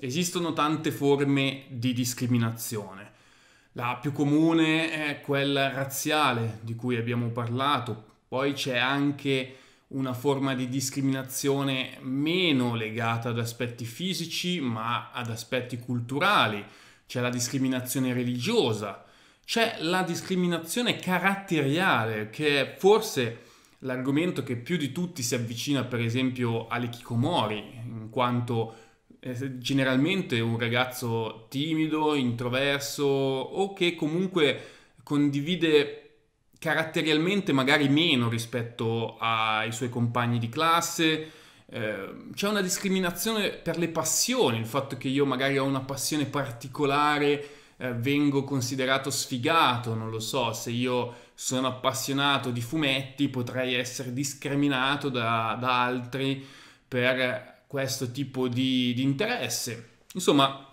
Esistono tante forme di discriminazione. La più comune è quella razziale di cui abbiamo parlato, poi c'è anche una forma di discriminazione meno legata ad aspetti fisici ma ad aspetti culturali, c'è la discriminazione religiosa, c'è la discriminazione caratteriale che è forse l'argomento che più di tutti si avvicina per esempio alle Kikomori, in quanto eh, generalmente un ragazzo timido, introverso o che comunque condivide caratterialmente magari meno rispetto ai suoi compagni di classe. Ehm, c'è una discriminazione per le passioni, il fatto che io magari ho una passione particolare, eh, vengo considerato sfigato, non lo so, se io sono appassionato di fumetti potrei essere discriminato da, da altri per questo tipo di, di interesse. Insomma,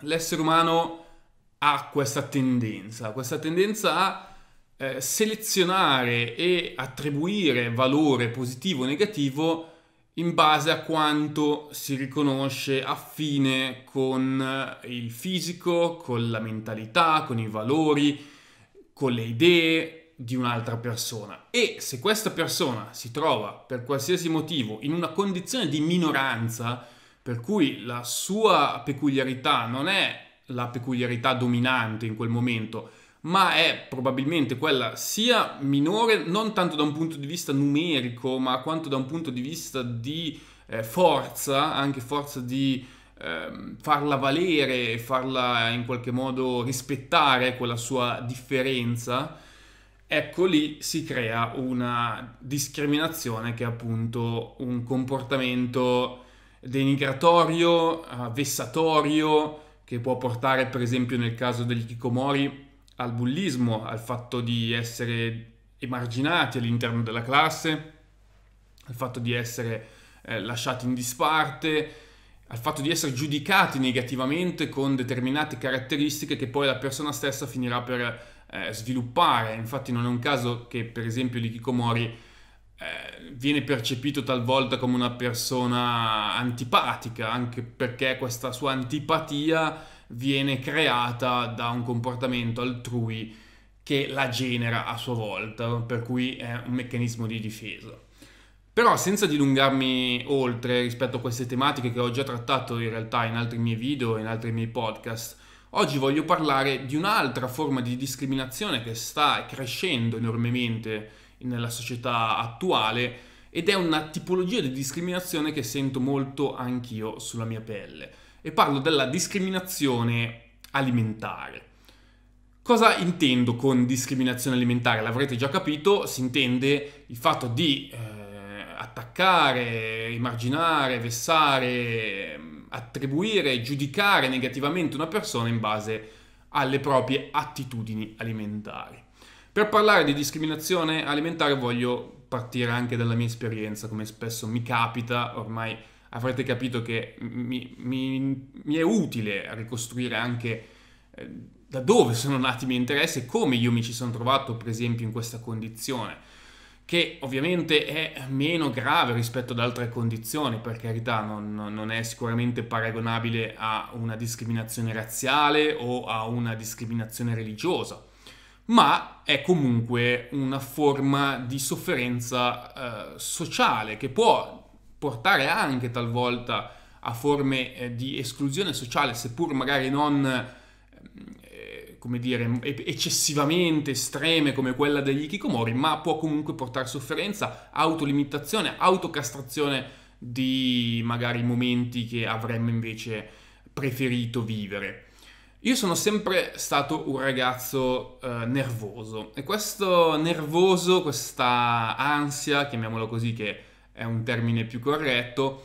l'essere umano ha questa tendenza, questa tendenza a eh, selezionare e attribuire valore positivo o negativo in base a quanto si riconosce affine con eh, il fisico, con la mentalità, con i valori, con le idee, di un'altra persona e se questa persona si trova per qualsiasi motivo in una condizione di minoranza per cui la sua peculiarità non è la peculiarità dominante in quel momento, ma è probabilmente quella sia minore non tanto da un punto di vista numerico, ma quanto da un punto di vista di eh, forza, anche forza di eh, farla valere, farla in qualche modo rispettare quella sua differenza ecco lì si crea una discriminazione che è appunto un comportamento denigratorio, vessatorio, che può portare per esempio nel caso degli Kikomori al bullismo, al fatto di essere emarginati all'interno della classe, al fatto di essere eh, lasciati in disparte, al fatto di essere giudicati negativamente con determinate caratteristiche che poi la persona stessa finirà per eh, sviluppare. Infatti non è un caso che per esempio Likikomori eh, viene percepito talvolta come una persona antipatica, anche perché questa sua antipatia viene creata da un comportamento altrui che la genera a sua volta, per cui è un meccanismo di difesa. Però senza dilungarmi oltre rispetto a queste tematiche che ho già trattato in realtà in altri miei video, in altri miei podcast, Oggi voglio parlare di un'altra forma di discriminazione che sta crescendo enormemente nella società attuale ed è una tipologia di discriminazione che sento molto anch'io sulla mia pelle e parlo della discriminazione alimentare. Cosa intendo con discriminazione alimentare? L'avrete già capito, si intende il fatto di eh, attaccare, emarginare, vessare, attribuire, e giudicare negativamente una persona in base alle proprie attitudini alimentari. Per parlare di discriminazione alimentare voglio partire anche dalla mia esperienza, come spesso mi capita, ormai avrete capito che mi, mi, mi è utile ricostruire anche eh, da dove sono nati i miei interessi e come io mi ci sono trovato, per esempio, in questa condizione che ovviamente è meno grave rispetto ad altre condizioni, per carità non, non, è sicuramente paragonabile a una discriminazione razziale o a una discriminazione religiosa, ma è comunque una forma di sofferenza eh, sociale che può portare anche talvolta a forme eh, di esclusione sociale, seppur magari non come dire, eccessivamente estreme come quella degli ikikomori, ma può comunque portare sofferenza, autolimitazione, autocastrazione di magari momenti che avremmo invece preferito vivere. Io sono sempre stato un ragazzo eh, nervoso e questo nervoso, questa ansia, chiamiamolo così che è un termine più corretto,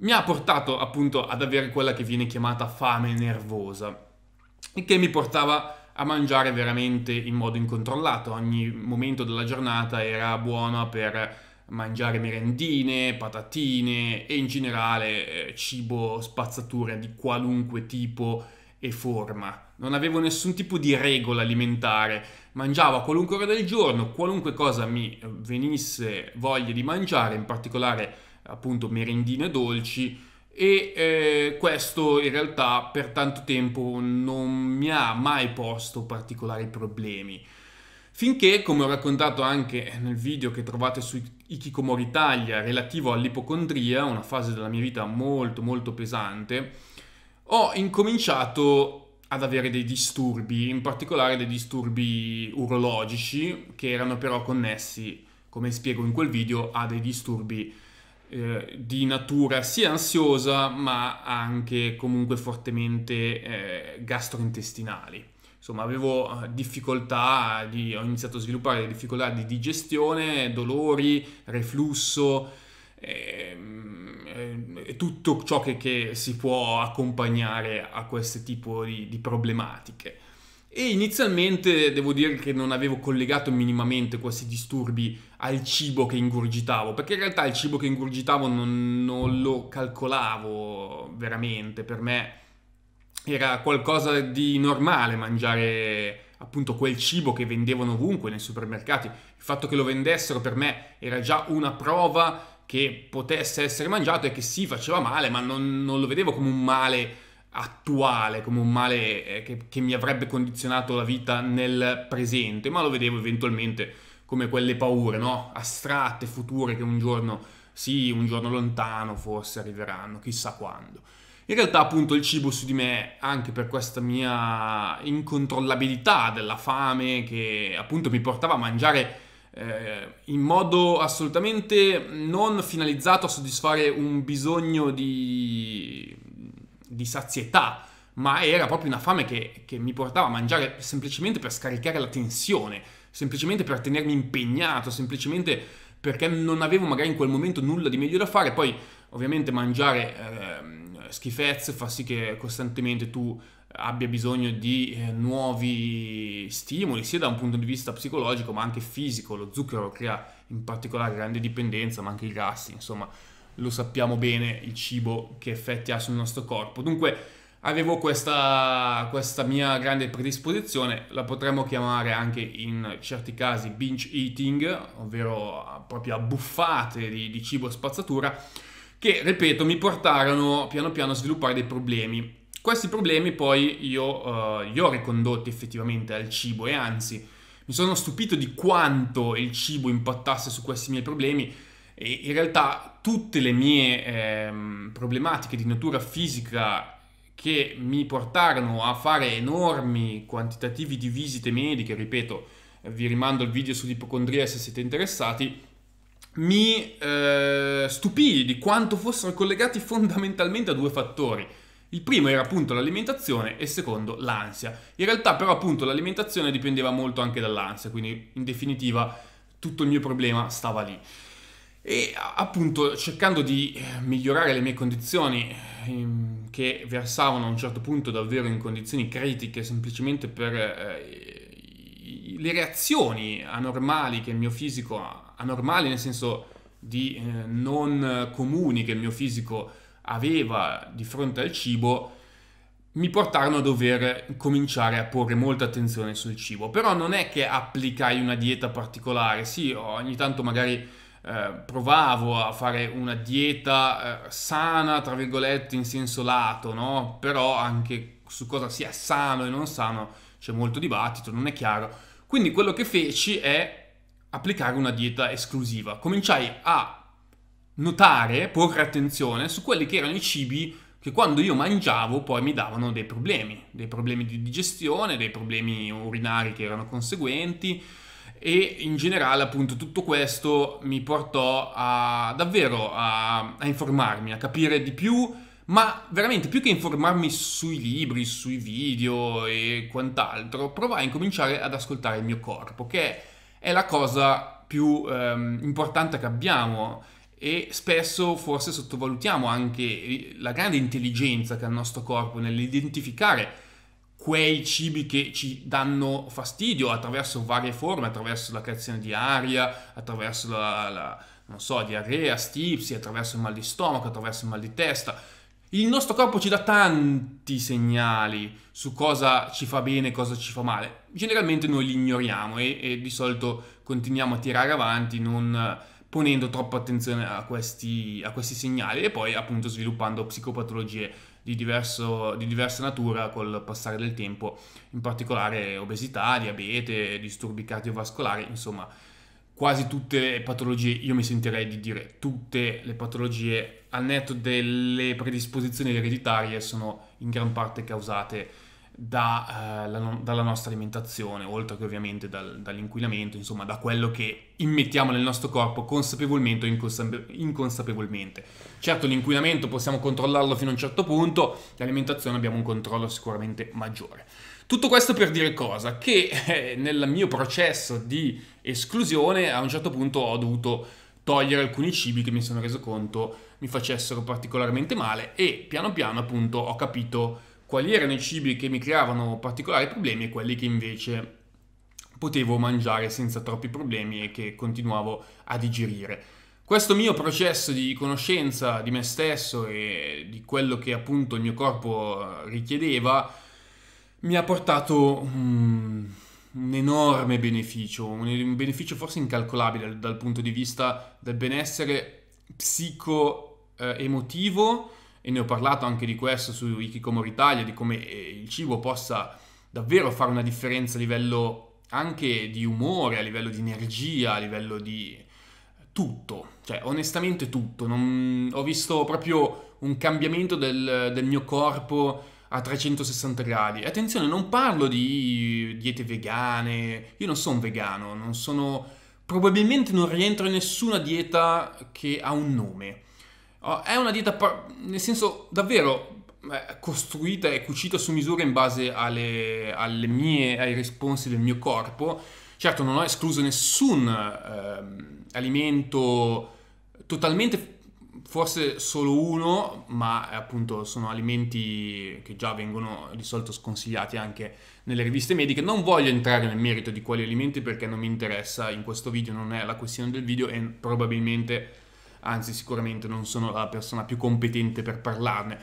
mi ha portato appunto ad avere quella che viene chiamata fame nervosa il che mi portava a mangiare veramente in modo incontrollato. Ogni momento della giornata era buono per mangiare merendine, patatine e in generale eh, cibo spazzatura di qualunque tipo e forma. Non avevo nessun tipo di regola alimentare, mangiavo a qualunque ora del giorno, qualunque cosa mi eh, venisse voglia di mangiare, in particolare appunto merendine dolci e eh, questo in realtà per tanto tempo non mi ha mai posto particolari problemi. Finché, come ho raccontato anche nel video che trovate su Ikikomori Italia relativo all'ipocondria, una fase della mia vita molto molto pesante, ho incominciato ad avere dei disturbi, in particolare dei disturbi urologici che erano però connessi, come spiego in quel video, a dei disturbi eh, di natura sia ansiosa ma anche comunque fortemente eh, gastrointestinali. Insomma, avevo eh, difficoltà, di, ho iniziato a sviluppare difficoltà di digestione, dolori, reflusso, ehm, eh, tutto ciò che, che, si può accompagnare a questo tipo di, di problematiche. E inizialmente devo dire che non avevo collegato minimamente questi disturbi al cibo che ingurgitavo, perché in realtà il cibo che ingurgitavo non, non lo calcolavo veramente, per me era qualcosa di normale mangiare appunto quel cibo che vendevano ovunque nei supermercati. Il fatto che lo vendessero per me era già una prova che potesse essere mangiato e che sì, faceva male, ma non, non lo vedevo come un male attuale, come un male eh, che, che, mi avrebbe condizionato la vita nel presente, ma lo vedevo eventualmente come quelle paure, no? Astratte, future, che un giorno, sì, un giorno lontano forse arriveranno, chissà quando. In realtà appunto il cibo su di me, anche per questa mia incontrollabilità della fame che appunto mi portava a mangiare eh, in modo assolutamente non finalizzato a soddisfare un bisogno di di sazietà, ma era proprio una fame che, che, mi portava a mangiare semplicemente per scaricare la tensione, semplicemente per tenermi impegnato, semplicemente perché non avevo magari in quel momento nulla di meglio da fare. Poi ovviamente mangiare eh, schifezze fa sì che costantemente tu abbia bisogno di eh, nuovi stimoli, sia da un punto di vista psicologico ma anche fisico. Lo zucchero crea in particolare grande dipendenza, ma anche i grassi, insomma lo sappiamo bene il cibo che effetti ha sul nostro corpo. Dunque avevo questa, questa mia grande predisposizione, la potremmo chiamare anche in certi casi binge eating, ovvero proprio abbuffate di, di cibo spazzatura, che, ripeto, mi portarono piano piano a sviluppare dei problemi. Questi problemi poi io eh, li ho ricondotti effettivamente al cibo e anzi mi sono stupito di quanto il cibo impattasse su questi miei problemi e in realtà tutte le mie ehm, problematiche di natura fisica che mi portarono a fare enormi quantitativi di visite mediche, ripeto, vi rimando il video sull'ipocondria se siete interessati, mi eh, stupì di quanto fossero collegati fondamentalmente a due fattori. Il primo era appunto l'alimentazione e il secondo l'ansia. In realtà però appunto l'alimentazione dipendeva molto anche dall'ansia, quindi in definitiva tutto il mio problema stava lì e appunto cercando di eh, migliorare le mie condizioni ehm, che versavano a un certo punto davvero in condizioni critiche semplicemente per eh, le reazioni anormali che il mio fisico anormali nel senso di eh, non comuni che il mio fisico aveva di fronte al cibo mi portarono a dover cominciare a porre molta attenzione sul cibo però non è che applicai una dieta particolare sì ogni tanto magari eh, provavo a fare una dieta eh, sana, tra virgolette, in senso lato, no? Però anche su cosa sia sano e non sano c'è molto dibattito, non è chiaro. Quindi quello che feci è applicare una dieta esclusiva. Cominciai a notare, porre attenzione su quelli che erano i cibi che quando io mangiavo poi mi davano dei problemi, dei problemi di digestione, dei problemi urinari che erano conseguenti, e in generale appunto tutto questo mi portò a davvero a, a informarmi, a capire di più, ma veramente più che informarmi sui libri, sui video e quant'altro, provai a incominciare ad ascoltare il mio corpo, che è la cosa più ehm, importante che abbiamo e spesso forse sottovalutiamo anche la grande intelligenza che ha il nostro corpo nell'identificare quei cibi che ci danno fastidio attraverso varie forme, attraverso la creazione di aria, attraverso la, la non so, diarrea, stipsi, attraverso il mal di stomaco, attraverso il mal di testa. Il nostro corpo ci dà tanti segnali su cosa ci fa bene e cosa ci fa male. Generalmente noi li ignoriamo e, e di solito continuiamo a tirare avanti non ponendo troppa attenzione a questi, a questi segnali e poi appunto sviluppando psicopatologie di, diverso, di diversa natura col passare del tempo, in particolare obesità, diabete, disturbi cardiovascolari, insomma quasi tutte le patologie, io mi sentirei di dire tutte le patologie, al netto delle predisposizioni ereditarie, sono in gran parte causate da, eh, la, dalla nostra alimentazione, oltre che ovviamente dal, dall'inquinamento, insomma da quello che immettiamo nel nostro corpo consapevolmente o inconsape- inconsapevolmente. Certo l'inquinamento possiamo controllarlo fino a un certo punto, l'alimentazione abbiamo un controllo sicuramente maggiore. Tutto questo per dire cosa? Che eh, nel mio processo di esclusione a un certo punto ho dovuto togliere alcuni cibi che mi sono reso conto mi facessero particolarmente male e piano piano appunto ho capito quali erano i cibi che mi creavano particolari problemi e quelli che invece potevo mangiare senza troppi problemi e che continuavo a digerire. Questo mio processo di conoscenza di me stesso e di quello che appunto il mio corpo richiedeva mi ha portato un, un enorme beneficio, un, beneficio forse incalcolabile dal, dal punto di vista del benessere psico-emotivo eh, e ne ho parlato anche di questo su Ikikomori Italia, di come eh, il cibo possa davvero fare una differenza a livello anche di umore, a livello di energia, a livello di eh, tutto, cioè onestamente tutto. Non... Ho visto proprio un cambiamento del, del mio corpo a 360 gradi. Attenzione, non parlo di diete vegane, io non sono vegano, non sono... probabilmente non rientro in nessuna dieta che ha un nome Oh, è una dieta, nel senso, davvero eh, costruita e cucita su misura in base alle, alle mie, ai responsi del mio corpo. Certo, non ho escluso nessun eh, alimento totalmente, forse solo uno, ma eh, appunto sono alimenti che già vengono di solito sconsigliati anche nelle riviste mediche. Non voglio entrare nel merito di quali alimenti perché non mi interessa in questo video, non è la questione del video e probabilmente anzi sicuramente non sono la persona più competente per parlarne.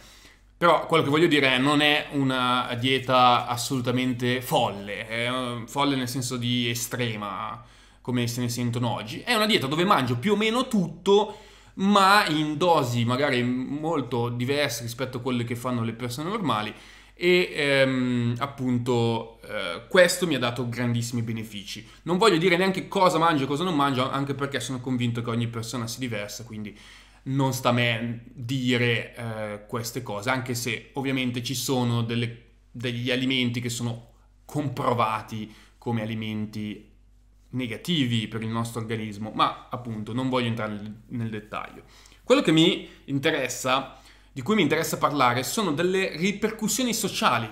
Però quello che voglio dire è non è una dieta assolutamente folle, è eh, folle nel senso di estrema, come se ne sentono oggi. È una dieta dove mangio più o meno tutto, ma in dosi magari molto diverse rispetto a quelle che fanno le persone normali e ehm, appunto eh, questo mi ha dato grandissimi benefici. Non voglio dire neanche cosa mangio e cosa non mangio, anche perché sono convinto che ogni persona sia diversa, quindi non sta a me dire eh, queste cose, anche se ovviamente ci sono delle, degli alimenti che sono comprovati come alimenti negativi per il nostro organismo, ma appunto non voglio entrare nel, nel dettaglio. Quello che mi interessa di cui mi interessa parlare sono delle ripercussioni sociali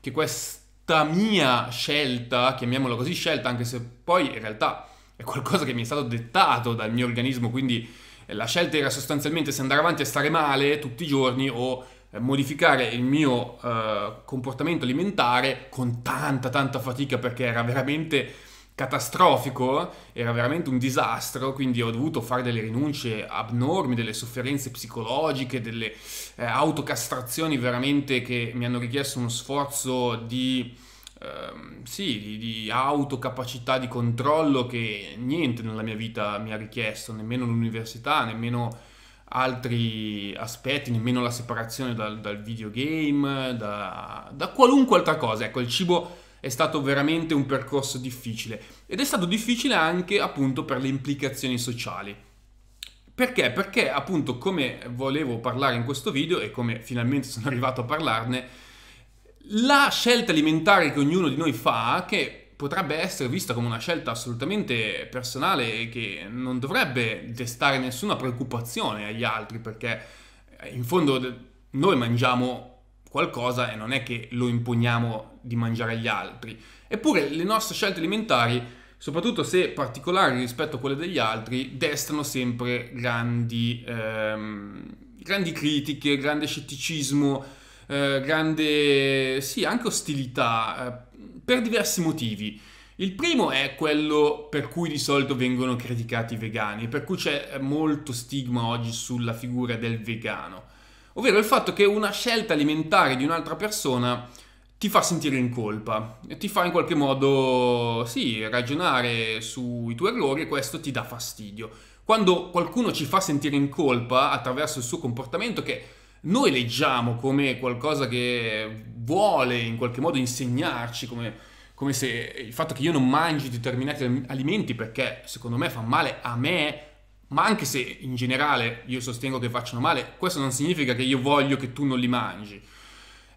che questa mia scelta, chiamiamola così scelta, anche se poi in realtà è qualcosa che mi è stato dettato dal mio organismo, quindi la scelta era sostanzialmente se andare avanti a stare male tutti i giorni o eh, modificare il mio eh, comportamento alimentare con tanta tanta fatica perché era veramente catastrofico, era veramente un disastro, quindi ho dovuto fare delle rinunce abnormi, delle sofferenze psicologiche, delle eh, autocastrazioni veramente che mi hanno richiesto uno sforzo di, ehm, sì, di, di autocapacità di controllo che niente nella mia vita mi ha richiesto, nemmeno l'università, nemmeno altri aspetti, nemmeno la separazione dal, dal videogame, da, da qualunque altra cosa. Ecco, il cibo è stato veramente un percorso difficile ed è stato difficile anche appunto per le implicazioni sociali. Perché? Perché appunto come volevo parlare in questo video e come finalmente sono arrivato a parlarne, la scelta alimentare che ognuno di noi fa, che potrebbe essere vista come una scelta assolutamente personale e che non dovrebbe destare nessuna preoccupazione agli altri, perché eh, in fondo noi mangiamo qualcosa e non è che lo imponiamo di mangiare agli altri. Eppure le nostre scelte alimentari, soprattutto se particolari rispetto a quelle degli altri, destano sempre grandi, ehm, grandi critiche, grande scetticismo, eh, grande, sì, anche ostilità, eh, per diversi motivi. Il primo è quello per cui di solito vengono criticati i vegani, per cui c'è molto stigma oggi sulla figura del vegano ovvero il fatto che una scelta alimentare di un'altra persona ti fa sentire in colpa, ti fa in qualche modo, sì, ragionare sui tuoi errori e questo ti dà fastidio. Quando qualcuno ci fa sentire in colpa attraverso il suo comportamento che noi leggiamo come qualcosa che vuole in qualche modo insegnarci, come, come se il fatto che io non mangi determinati alimenti perché secondo me fa male a me ma anche se in generale io sostengo che facciano male, questo non significa che io voglio che tu non li mangi.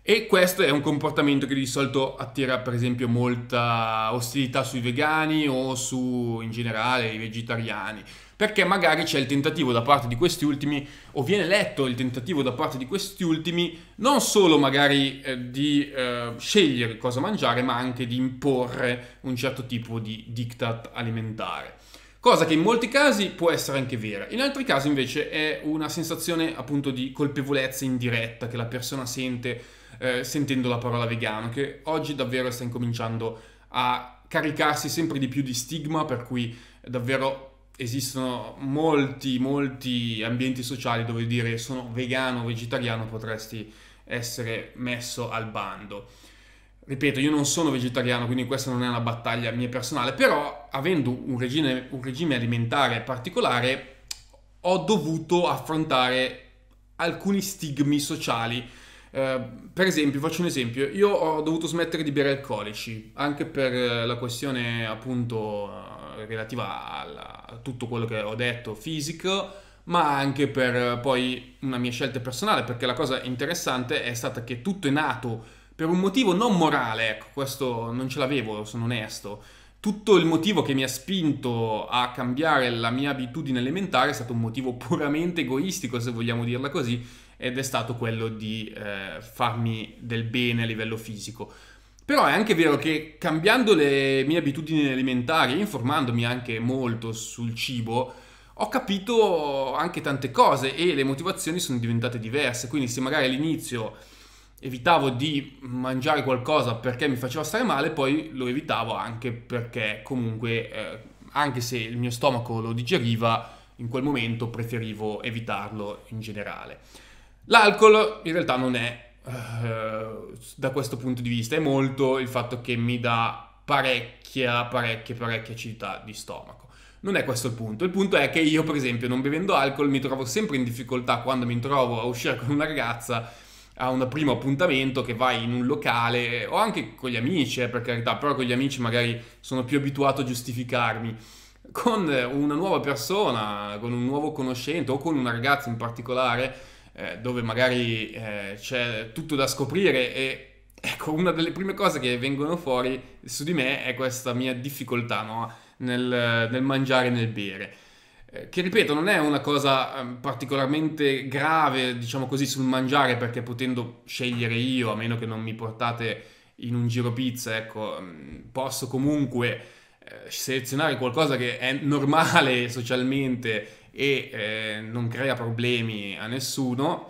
E questo è un comportamento che di solito attira per esempio molta ostilità sui vegani o su in generale i vegetariani, perché magari c'è il tentativo da parte di questi ultimi o viene letto il tentativo da parte di questi ultimi non solo magari eh, di eh, scegliere cosa mangiare, ma anche di imporre un certo tipo di diktat alimentare cosa che in molti casi può essere anche vera, in altri casi invece è una sensazione appunto di colpevolezza indiretta che la persona sente eh, sentendo la parola vegano, che oggi davvero sta incominciando a caricarsi sempre di più di stigma, per cui davvero esistono molti, molti ambienti sociali dove dire sono vegano o vegetariano potresti essere messo al bando ripeto, io non sono vegetariano, quindi questa non è una battaglia mia personale, però avendo un regime, un regime alimentare particolare ho dovuto affrontare alcuni stigmi sociali. Eh, per esempio, faccio un esempio, io ho dovuto smettere di bere alcolici, anche per eh, la questione appunto eh, relativa alla, a tutto quello che ho detto fisico, ma anche per eh, poi una mia scelta personale, perché la cosa interessante è stata che tutto è nato per un motivo non morale, ecco, questo non ce l'avevo, sono onesto. Tutto il motivo che mi ha spinto a cambiare la mia abitudine alimentare è stato un motivo puramente egoistico, se vogliamo dirla così, ed è stato quello di eh, farmi del bene a livello fisico. Però è anche vero che cambiando le mie abitudini alimentari e informandomi anche molto sul cibo, ho capito anche tante cose e le motivazioni sono diventate diverse. Quindi se magari all'inizio evitavo di mangiare qualcosa perché mi faceva stare male, poi lo evitavo anche perché comunque, eh, anche se il mio stomaco lo digeriva, in quel momento preferivo evitarlo in generale. L'alcol in realtà non è, eh, da questo punto di vista, è molto il fatto che mi dà parecchia, parecchia, parecchia acidità di stomaco. Non è questo il punto, il punto è che io per esempio non bevendo alcol mi trovo sempre in difficoltà quando mi trovo a uscire con una ragazza a un primo appuntamento che vai in un locale o anche con gli amici, eh, per carità, però con gli amici magari sono più abituato a giustificarmi. Con una nuova persona, con un nuovo conoscente o con una ragazza in particolare, eh, dove magari eh, c'è tutto da scoprire e ecco, una delle prime cose che vengono fuori su di me è questa mia difficoltà no? nel, nel mangiare e nel bere. Eh, che ripeto non è una cosa ehm, particolarmente grave, diciamo così, sul mangiare, perché potendo scegliere io, a meno che non mi portate in un giro pizza, ecco, mm, posso comunque eh, selezionare qualcosa che è normale socialmente e eh, non crea problemi a nessuno,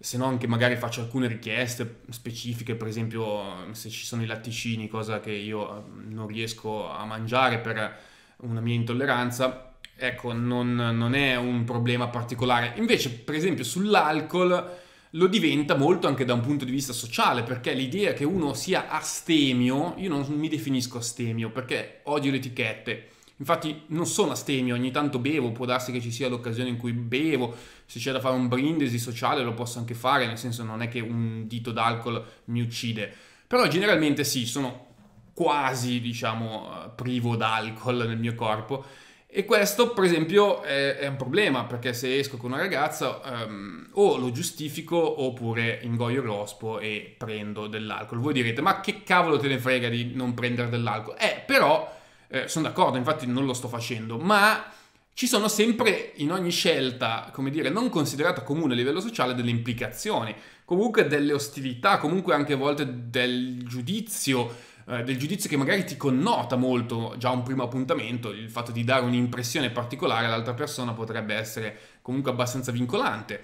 se non che magari faccio alcune richieste specifiche, per esempio se ci sono i latticini, cosa che io mm, non riesco a mangiare per una mia intolleranza, ecco, non, non è un problema particolare. Invece, per esempio, sull'alcol lo diventa molto anche da un punto di vista sociale, perché l'idea che uno sia astemio, io non mi definisco astemio perché odio le etichette. Infatti non sono astemio, ogni tanto bevo, può darsi che ci sia l'occasione in cui bevo, se c'è da fare un brindisi sociale lo posso anche fare, nel senso non è che un dito d'alcol mi uccide. Però generalmente sì, sono quasi, diciamo, privo d'alcol nel mio corpo e questo, per esempio, è, è, un problema, perché se esco con una ragazza um, o lo giustifico oppure ingoio l'ospo e prendo dell'alcol. Voi direte, ma che cavolo te ne frega di non prendere dell'alcol? Eh, però, eh, sono d'accordo, infatti non lo sto facendo, ma ci sono sempre in ogni scelta, come dire, non considerata comune a livello sociale, delle implicazioni, comunque delle ostilità, comunque anche a volte del giudizio, eh, del giudizio che magari ti connota molto già un primo appuntamento, il fatto di dare un'impressione particolare all'altra persona potrebbe essere comunque abbastanza vincolante.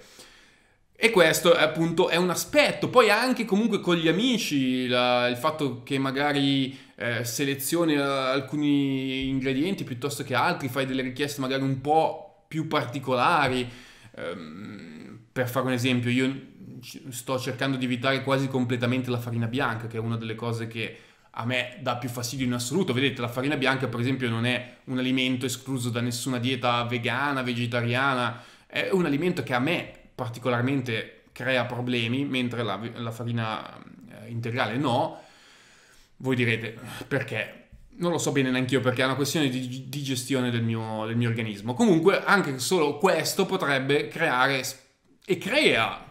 E questo eh, appunto è un aspetto, poi anche comunque con gli amici, la, il fatto che magari eh, selezioni eh, alcuni ingredienti piuttosto che altri, fai delle richieste magari un po' più particolari. Ehm, per fare un esempio, io sto cercando di evitare quasi completamente la farina bianca, che è una delle cose che a me dà più fastidio in assoluto. Vedete, la farina bianca, per esempio, non è un alimento escluso da nessuna dieta vegana, vegetariana, è un alimento che a me particolarmente crea problemi, mentre la, la farina eh, integrale no. Voi direte perché? Non lo so bene neanche io perché è una questione di, di gestione del mio, del mio organismo. Comunque, anche solo questo potrebbe creare e crea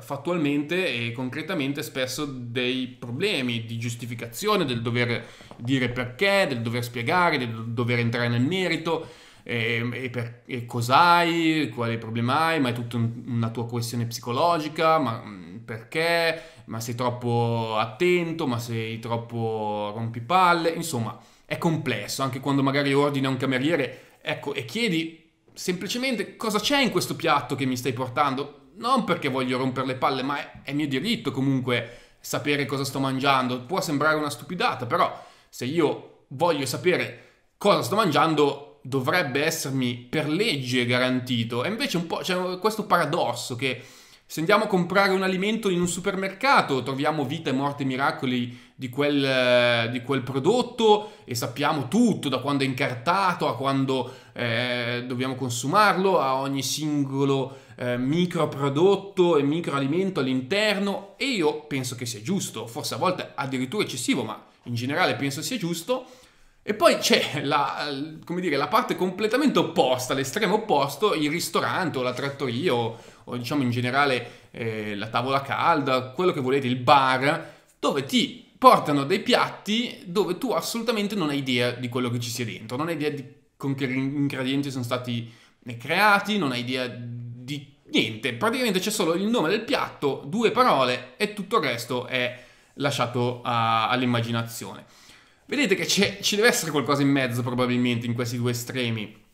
fattualmente e concretamente spesso dei problemi di giustificazione, del dover dire perché, del dover spiegare, del dover entrare nel merito e, ehm, e, per, e cos'hai, quale problema hai, ma è tutta un, una tua questione psicologica, ma mm, perché, ma sei troppo attento, ma sei troppo rompipalle, insomma è complesso, anche quando magari ordini a un cameriere, ecco, e chiedi semplicemente cosa c'è in questo piatto che mi stai portando, non perché voglio rompere le palle, ma è, è mio diritto comunque sapere cosa sto mangiando. Può sembrare una stupidata, però se io voglio sapere cosa sto mangiando dovrebbe essermi per legge garantito. E invece un po' c'è questo paradosso che se andiamo a comprare un alimento in un supermercato troviamo vita e morte e miracoli di quel, di quel, prodotto e sappiamo tutto, da quando è incartato a quando eh, dobbiamo consumarlo, a ogni singolo eh, microprodotto e microalimento all'interno e io penso che sia giusto, forse a volte addirittura eccessivo, ma in generale penso sia giusto. E poi c'è la, dire, la parte completamente opposta, l'estremo opposto, il ristorante o la trattoria o, o diciamo in generale eh, la tavola calda, quello che volete, il bar, dove ti portano dei piatti dove tu assolutamente non hai idea di quello che ci sia dentro, non hai idea di con che ingredienti sono stati eh, creati, non hai idea niente, praticamente c'è solo il nome del piatto, due parole e tutto il resto è lasciato all'immaginazione. Vedete che ci deve essere qualcosa in mezzo probabilmente in questi due estremi.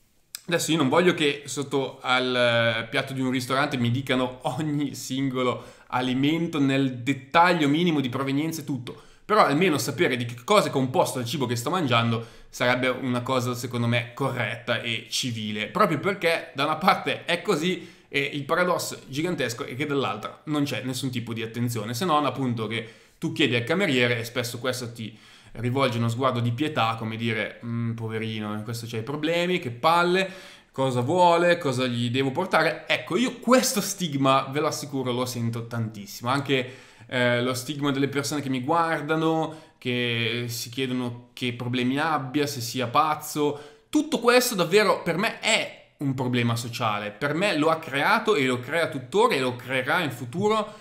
Adesso io non voglio che sotto al eh, piatto di un ristorante mi dicano ogni singolo alimento nel dettaglio minimo di provenienza e tutto, però almeno sapere di che cosa è composto il cibo che sto mangiando sarebbe una cosa secondo me corretta e civile, proprio perché da una parte è così e il paradosso gigantesco è che dall'altra non c'è nessun tipo di attenzione, se non appunto che tu chiedi al cameriere e spesso questo ti rivolge uno sguardo di pietà, come dire, mm, poverino, questo c'ha i problemi, che palle, cosa vuole, cosa gli devo portare. Ecco, io questo stigma, ve lo assicuro, lo sento tantissimo. Anche eh, lo stigma delle persone che mi guardano, che si chiedono che problemi abbia, se sia pazzo. Tutto questo davvero per me è un problema sociale, per me lo ha creato e lo crea tuttora e lo creerà in futuro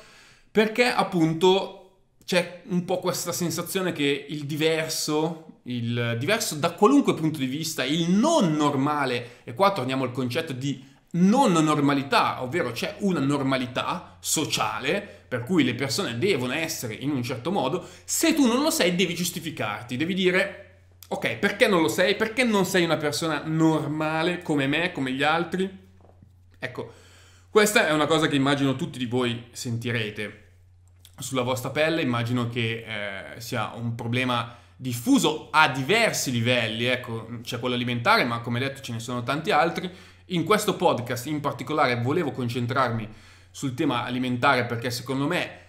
perché appunto c'è un po' questa sensazione che il diverso, il diverso da qualunque punto di vista, il non normale, e qua torniamo al concetto di non normalità, ovvero c'è una normalità sociale per cui le persone devono essere in un certo modo, se tu non lo sei devi giustificarti, devi dire Ok, perché non lo sei? Perché non sei una persona normale come me, come gli altri? Ecco, questa è una cosa che immagino tutti di voi sentirete sulla vostra pelle, immagino che eh, sia un problema diffuso a diversi livelli, ecco, c'è quello alimentare, ma come detto ce ne sono tanti altri. In questo podcast in particolare volevo concentrarmi sul tema alimentare perché secondo me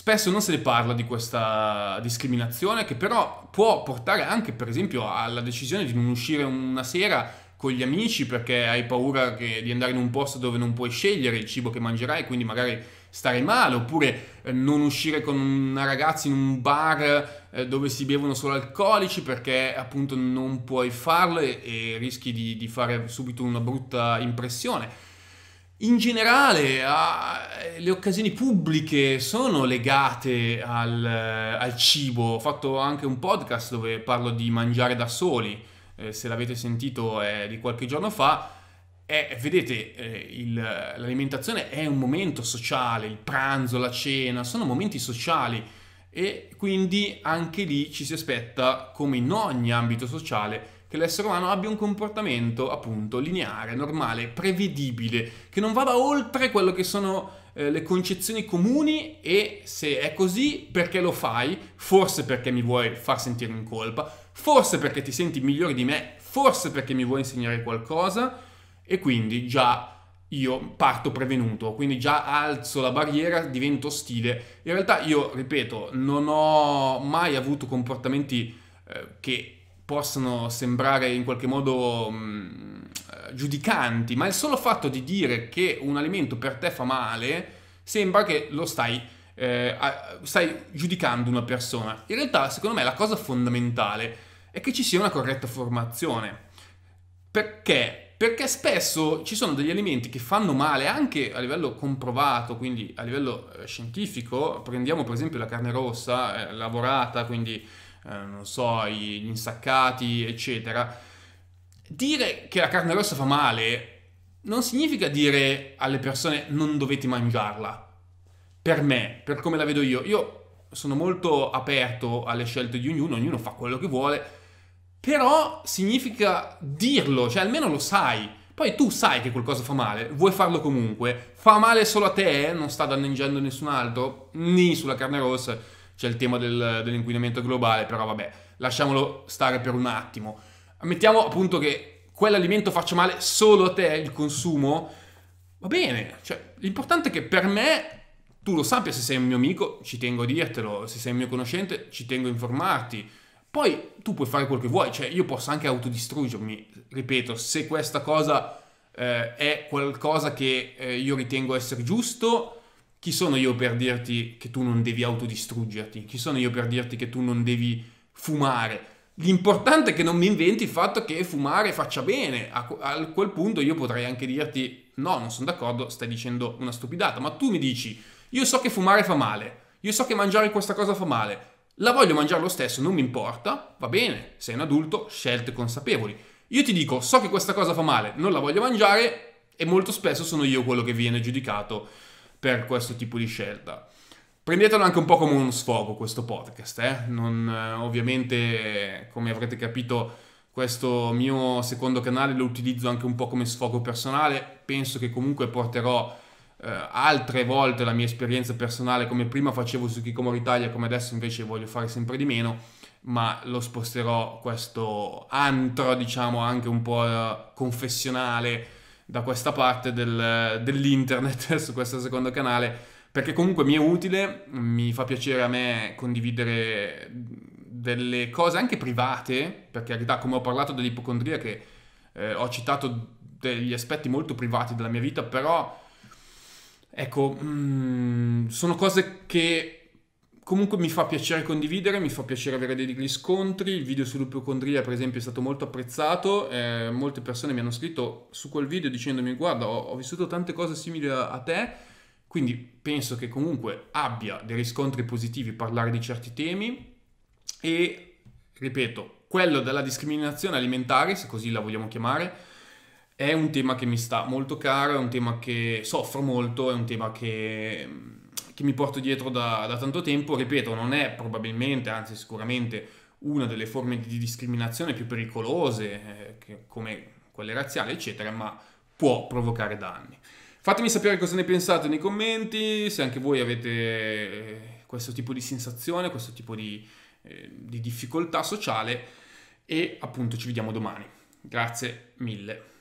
Spesso non se ne parla di questa discriminazione che però può portare anche per esempio alla decisione di non uscire una sera con gli amici perché hai paura che, di andare in un posto dove non puoi scegliere il cibo che mangerai, e quindi magari stare male, oppure eh, non uscire con una ragazza in un bar eh, dove si bevono solo alcolici perché appunto non puoi farlo e, e rischi di, di fare subito una brutta impressione in generale a, le occasioni pubbliche sono legate al, al, cibo. Ho fatto anche un podcast dove parlo di mangiare da soli, eh, se l'avete sentito è di qualche giorno fa. E, vedete, eh, il, l'alimentazione è un momento sociale, il pranzo, la cena, sono momenti sociali e quindi anche lì ci si aspetta, come in ogni ambito sociale, che l'essere umano abbia un comportamento appunto lineare, normale, prevedibile, che non vada oltre quello che sono eh, le concezioni comuni e se è così perché lo fai, forse perché mi vuoi far sentire in colpa, forse perché ti senti migliore di me, forse perché mi vuoi insegnare qualcosa e quindi già io parto prevenuto, quindi già alzo la barriera, divento ostile. In realtà io, ripeto, non ho mai avuto comportamenti eh, che possono sembrare in qualche modo mh, mm, eh, giudicanti, ma il solo fatto di dire che un alimento per te fa male sembra che lo stai, eh, stai giudicando una persona. In realtà, secondo me, la cosa fondamentale è che ci sia una corretta formazione. Perché? perché spesso ci sono degli alimenti che fanno male anche a livello comprovato, quindi a livello eh, scientifico, prendiamo per esempio la carne rossa eh, lavorata, quindi eh, non so, gli insaccati, eccetera. Dire che la carne rossa fa male non significa dire alle persone non dovete mangiarla. Per me, per come la vedo io, io sono molto aperto alle scelte di ognuno, ognuno fa quello che vuole, però significa dirlo, cioè almeno lo sai. Poi tu sai che qualcosa fa male, vuoi farlo comunque, fa male solo a te, eh? non sta danneggiando nessun altro, ni sulla carne rossa, c'è il tema del, dell'inquinamento globale, però vabbè, lasciamolo stare per un attimo. Ammettiamo appunto che quell'alimento faccia male solo a te, il consumo, va bene, cioè, l'importante è che per me tu lo sappia se sei un mio amico, ci tengo a dirtelo, se sei un mio conoscente, ci tengo a informarti. Poi tu puoi fare quel che vuoi, cioè io posso anche autodistruggermi, ripeto, se questa cosa eh, è qualcosa che eh, io ritengo essere giusto, chi sono io per dirti che tu non devi autodistruggerti? Chi sono io per dirti che tu non devi fumare? L'importante è che non mi inventi il fatto che fumare faccia bene. A, a quel punto io potrei anche dirti: no, non sono d'accordo, stai dicendo una stupidata. Ma tu mi dici: io so che fumare fa male, io so che mangiare questa cosa fa male, la voglio mangiare lo stesso, non mi importa, va bene, sei un adulto, scelte consapevoli. Io ti dico: so che questa cosa fa male, non la voglio mangiare, e molto spesso sono io quello che viene giudicato per questo tipo di scelta. Prendetelo anche un po' come uno sfogo questo podcast, eh? non, eh, ovviamente come avrete capito questo mio secondo canale lo utilizzo anche un po' come sfogo personale, penso che comunque porterò eh, altre volte la mia esperienza personale come prima facevo su Kikomor Italia, come adesso invece voglio fare sempre di meno, ma lo sposterò questo antro diciamo anche un po' eh, confessionale, da questa parte del, dell'internet, su questo secondo canale, perché comunque mi è utile, mi fa piacere a me condividere delle cose anche private, perché in realtà come ho parlato dell'ipocondria che eh, ho citato degli aspetti molto privati della mia vita, però ecco, mh, mm, sono cose che Comunque mi fa piacere condividere, mi fa piacere avere degli scontri, il video sull'ipocondria per esempio è stato molto apprezzato, eh, molte persone mi hanno scritto su quel video dicendomi guarda ho, ho vissuto tante cose simili a, te, quindi penso che comunque abbia dei riscontri positivi parlare di certi temi e ripeto, quello della discriminazione alimentare, se così la vogliamo chiamare, è un tema che mi sta molto caro, è un tema che soffro molto, è un tema che mm, che mi porto dietro da, da tanto tempo, ripeto, non è probabilmente, anzi sicuramente, una delle forme di discriminazione più pericolose, eh, come quelle razziali, eccetera, ma può provocare danni. Fatemi sapere cosa ne pensate nei commenti, se anche voi avete eh, questo tipo di sensazione, questo tipo di, eh, di difficoltà sociale e appunto ci vediamo domani. Grazie mille.